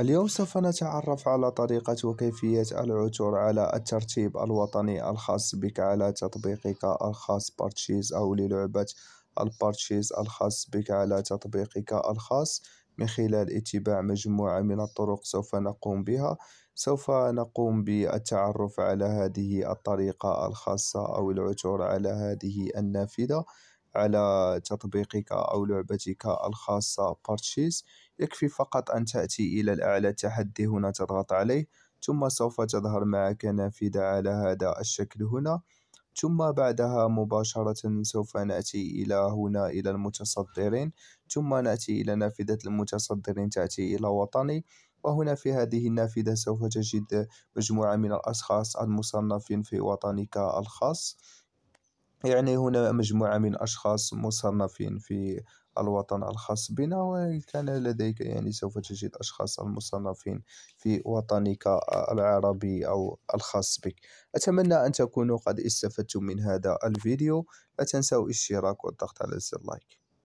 اليوم سوف نتعرف على طريقة وكيفية العثور على الترتيب الوطني الخاص بك على تطبيقك الخاص بارتشيز أو للعبة البارتشيز الخاص بك على تطبيقك الخاص من خلال اتباع مجموعة من الطرق سوف نقوم بها سوف نقوم بالتعرف على هذه الطريقة الخاصة أو العثور على هذه النافذة على تطبيقك أو لعبتك الخاصة بارتشيز يكفي فقط أن تأتي إلى الأعلى تحدي هنا تضغط عليه ثم سوف تظهر معك نافذة على هذا الشكل هنا ثم بعدها مباشرة سوف نأتي إلى هنا إلى المتصدرين ثم نأتي إلى نافذة المتصدرين تأتي إلى وطني وهنا في هذه النافذة سوف تجد مجموعة من الأشخاص المصنفين في وطنك الخاص يعني هنا مجموعة من أشخاص مصنفين في الوطن الخاص بنا وكان كان لديك يعني سوف تجد أشخاص المصنفين في وطنك العربي أو الخاص بك أتمنى أن تكونوا قد استفدتم من هذا الفيديو لا تنسوا الاشتراك والضغط على زر اللايك